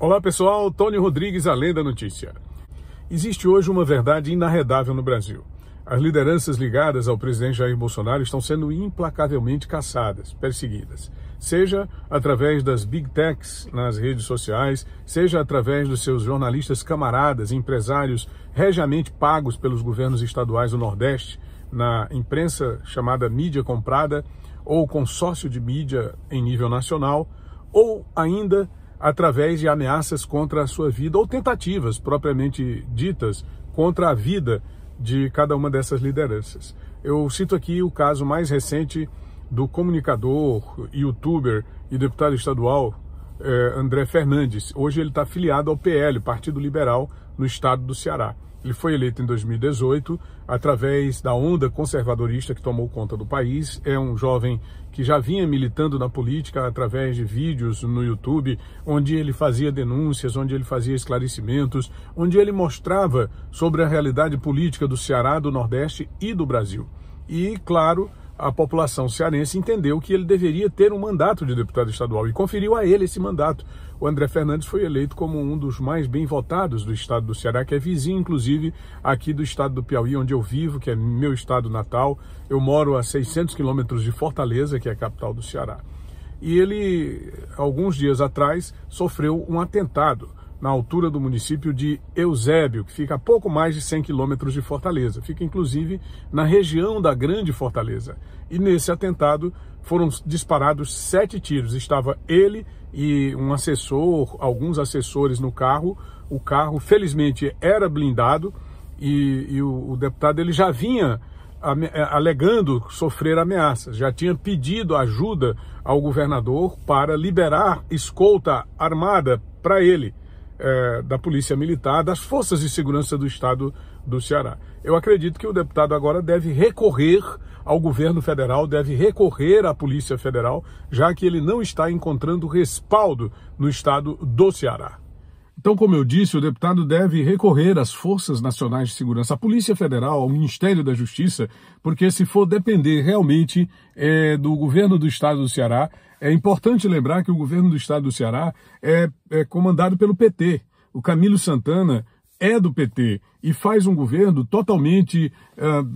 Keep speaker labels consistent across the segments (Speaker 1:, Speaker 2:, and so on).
Speaker 1: Olá pessoal, Tony Rodrigues, Além da Notícia. Existe hoje uma verdade inarredável no Brasil. As lideranças ligadas ao presidente Jair Bolsonaro estão sendo implacavelmente caçadas, perseguidas, seja através das big techs nas redes sociais, seja através dos seus jornalistas camaradas, empresários regiamente pagos pelos governos estaduais do Nordeste, na imprensa chamada mídia comprada ou consórcio de mídia em nível nacional, ou ainda através de ameaças contra a sua vida ou tentativas propriamente ditas contra a vida de cada uma dessas lideranças. Eu cito aqui o caso mais recente do comunicador, youtuber e deputado estadual eh, André Fernandes. Hoje ele está filiado ao PL, Partido Liberal, no estado do Ceará. Ele foi eleito em 2018 através da onda conservadorista que tomou conta do país. É um jovem que já vinha militando na política através de vídeos no YouTube, onde ele fazia denúncias, onde ele fazia esclarecimentos, onde ele mostrava sobre a realidade política do Ceará, do Nordeste e do Brasil. E, claro, a população cearense entendeu que ele deveria ter um mandato de deputado estadual e conferiu a ele esse mandato. O André Fernandes foi eleito como um dos mais bem votados do estado do Ceará, que é vizinho, inclusive, aqui do estado do Piauí, onde eu vivo, que é meu estado natal. Eu moro a 600 quilômetros de Fortaleza, que é a capital do Ceará. E ele, alguns dias atrás, sofreu um atentado na altura do município de Eusébio, que fica a pouco mais de 100 quilômetros de Fortaleza. Fica inclusive na região da Grande Fortaleza. E nesse atentado foram disparados sete tiros. Estava ele e um assessor, alguns assessores no carro. O carro, felizmente, era blindado e, e o, o deputado ele já vinha eh, alegando sofrer ameaças. Já tinha pedido ajuda ao governador para liberar escolta armada para ele é, da Polícia Militar, das Forças de Segurança do Estado do Ceará. Eu acredito que o deputado agora deve recorrer ao governo federal, deve recorrer à Polícia Federal, já que ele não está encontrando respaldo no estado do Ceará. Então, como eu disse, o deputado deve recorrer às Forças Nacionais de Segurança, à Polícia Federal, ao Ministério da Justiça, porque se for depender realmente é, do governo do estado do Ceará, é importante lembrar que o governo do estado do Ceará é, é comandado pelo PT. O Camilo Santana é do PT e faz um governo totalmente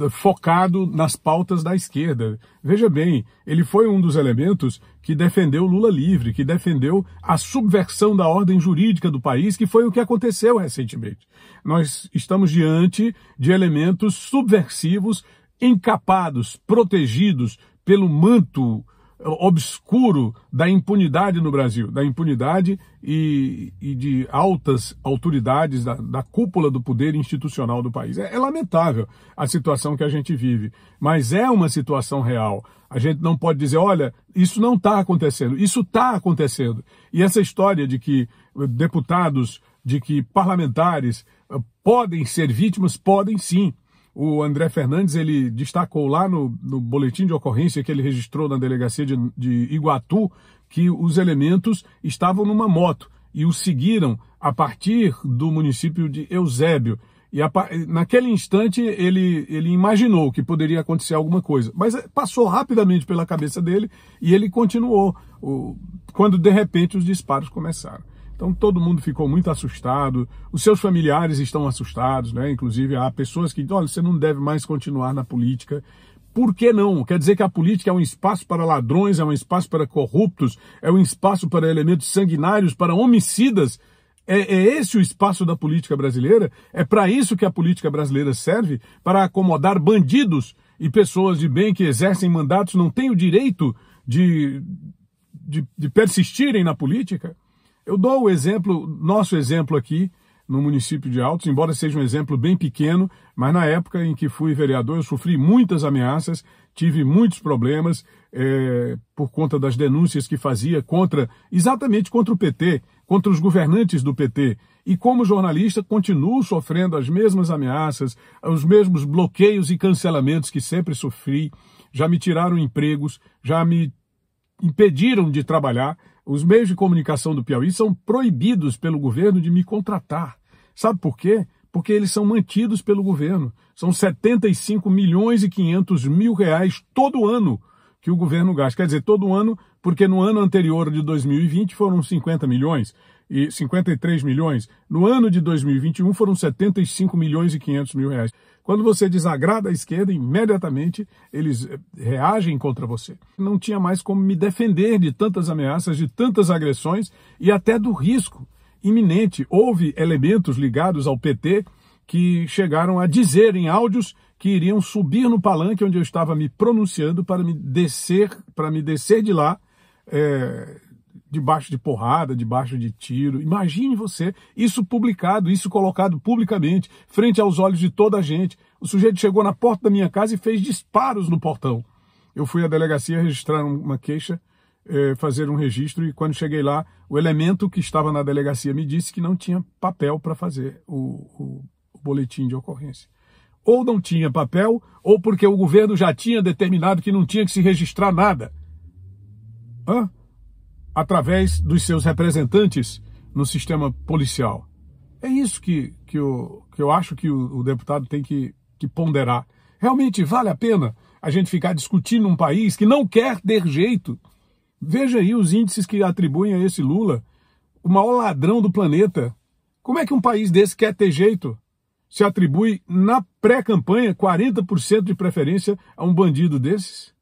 Speaker 1: uh, focado nas pautas da esquerda. Veja bem, ele foi um dos elementos que defendeu Lula livre, que defendeu a subversão da ordem jurídica do país, que foi o que aconteceu recentemente. Nós estamos diante de elementos subversivos, encapados, protegidos pelo manto obscuro da impunidade no Brasil, da impunidade e, e de altas autoridades da, da, cúpula do poder institucional do país. É, é lamentável a situação que a gente vive, mas é uma situação real. A gente não pode dizer, olha, isso não está acontecendo, isso está acontecendo. E essa história de que deputados, de que parlamentares eh, podem ser vítimas, podem sim. O André Fernandes ele destacou lá no, no boletim de ocorrência que ele registrou na delegacia de, de Iguatu que os elementos estavam numa moto e o seguiram a partir do município de Eusébio. E a, naquele instante ele, ele imaginou que poderia acontecer alguma coisa, mas eh, passou rapidamente pela cabeça dele e ele continuou o, quando de repente os disparos começaram. Então todo mundo ficou muito assustado, os seus familiares estão assustados, né? Inclusive há pessoas que, dizem: olha, você não deve mais continuar na política. Por que não? Quer dizer que a política é um espaço para ladrões, é um espaço para corruptos, é um espaço para elementos sanguinários, para homicidas. É, é esse o espaço da política brasileira? É para isso que a política brasileira serve? Para acomodar bandidos e pessoas de bem que exercem mandatos não têm o direito de, de, de persistirem na política? Eu dou o exemplo, nosso exemplo aqui no município de Altos, embora seja um exemplo bem pequeno, mas na época em que fui vereador eu sofri muitas ameaças, tive muitos problemas é, por conta das denúncias que fazia contra, exatamente contra o PT, contra os governantes do PT. E como jornalista continuo sofrendo as mesmas ameaças, os mesmos bloqueios e cancelamentos que sempre sofri. Já me tiraram empregos, já me impediram de trabalhar os meios de comunicação do Piauí são proibidos pelo governo de me contratar. Sabe por quê? Porque eles são mantidos pelo governo. São 75 milhões e 500 mil reais todo ano que o governo gasta. Quer dizer, todo ano, porque no ano anterior de 2020 foram 50 milhões e 53 milhões, no ano de 2021 foram 75 milhões e 500 mil reais. Quando você desagrada a esquerda, imediatamente eles eh, reagem contra você. Não tinha mais como me defender de tantas ameaças, de tantas agressões e até do risco iminente. Houve elementos ligados ao PT que chegaram a dizer em áudios que iriam subir no palanque onde eu estava me pronunciando para me descer, para me descer de lá. É debaixo de porrada, debaixo de tiro. Imagine você, isso publicado, isso colocado publicamente, frente aos olhos de toda a gente. O sujeito chegou na porta da minha casa e fez disparos no portão. Eu fui à delegacia registrar uma queixa, eh, fazer um registro, e quando cheguei lá, o elemento que estava na delegacia me disse que não tinha papel para fazer o, o, o boletim de ocorrência ou não tinha papel, ou porque o governo já tinha determinado que não tinha que se registrar nada. Hã? através dos seus representantes no sistema policial. É isso que, que, eu, que eu acho que o, o deputado tem que, que ponderar. Realmente vale a pena a gente ficar discutindo um país que não quer ter jeito. Veja aí os índices que atribuem a esse Lula, o maior ladrão do planeta. Como é que um país desse quer ter jeito? Se atribui na pré-campanha 40% de preferência a um bandido desses?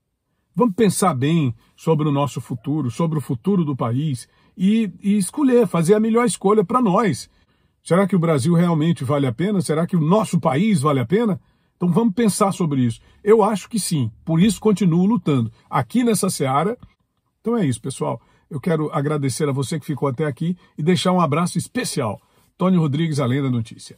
Speaker 1: Vamos pensar bem sobre o nosso futuro, sobre o futuro do país e, e escolher, fazer a melhor escolha para nós. Será que o Brasil realmente vale a pena? Será que o nosso país vale a pena? Então vamos pensar sobre isso. Eu acho que sim, por isso continuo lutando aqui nessa seara. Então é isso, pessoal. Eu quero agradecer a você que ficou até aqui e deixar um abraço especial. Tony Rodrigues, Além da Notícia.